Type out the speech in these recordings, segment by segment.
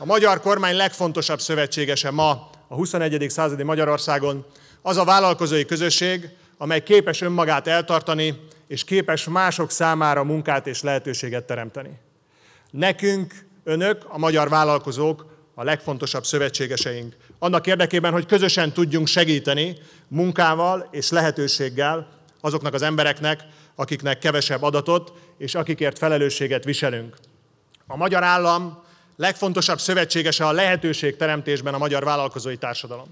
a magyar kormány legfontosabb szövetségese ma a 21. századi Magyarországon az a vállalkozói közösség, amely képes önmagát eltartani, és képes mások számára munkát és lehetőséget teremteni. Nekünk, önök, a magyar vállalkozók a legfontosabb szövetségeseink. Annak érdekében, hogy közösen tudjunk segíteni munkával és lehetőséggel azoknak az embereknek, akiknek kevesebb adatot és akikért felelősséget viselünk. A magyar állam legfontosabb szövetségese a lehetőség teremtésben a magyar vállalkozói társadalom.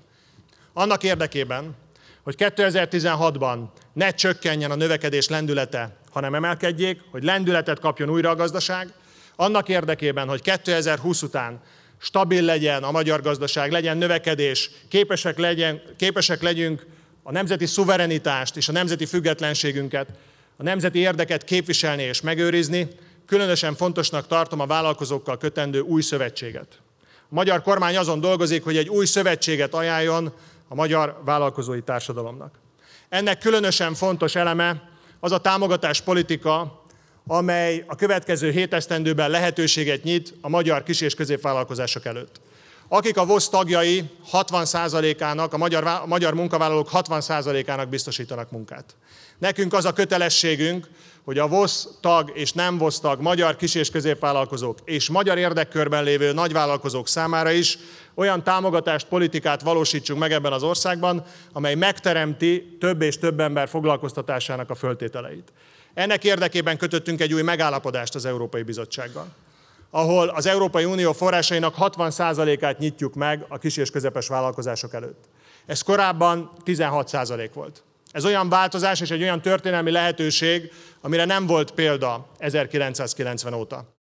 Annak érdekében, hogy 2016-ban ne csökkenjen a növekedés lendülete, hanem emelkedjék, hogy lendületet kapjon újra a gazdaság, annak érdekében, hogy 2020 után stabil legyen a magyar gazdaság, legyen növekedés, képesek, legyen, képesek legyünk a nemzeti szuverenitást és a nemzeti függetlenségünket, a nemzeti érdeket képviselni és megőrizni, különösen fontosnak tartom a vállalkozókkal kötendő új szövetséget. A magyar kormány azon dolgozik, hogy egy új szövetséget ajánljon a magyar vállalkozói társadalomnak. Ennek különösen fontos eleme az a támogatás politika, amely a következő hét esztendőben lehetőséget nyit a magyar kis- és középvállalkozások előtt akik a VOSZ tagjai 60%-ának, a magyar, a magyar munkavállalók 60%-ának biztosítanak munkát. Nekünk az a kötelességünk, hogy a VOSZ tag és nem VOSZ tag magyar kis- és középvállalkozók és magyar érdekkörben lévő nagyvállalkozók számára is olyan támogatást, politikát valósítsunk meg ebben az országban, amely megteremti több és több ember foglalkoztatásának a föltételeit. Ennek érdekében kötöttünk egy új megállapodást az Európai Bizottsággal ahol az Európai Unió forrásainak 60%-át nyitjuk meg a kis és közepes vállalkozások előtt. Ez korábban 16% volt. Ez olyan változás és egy olyan történelmi lehetőség, amire nem volt példa 1990 óta.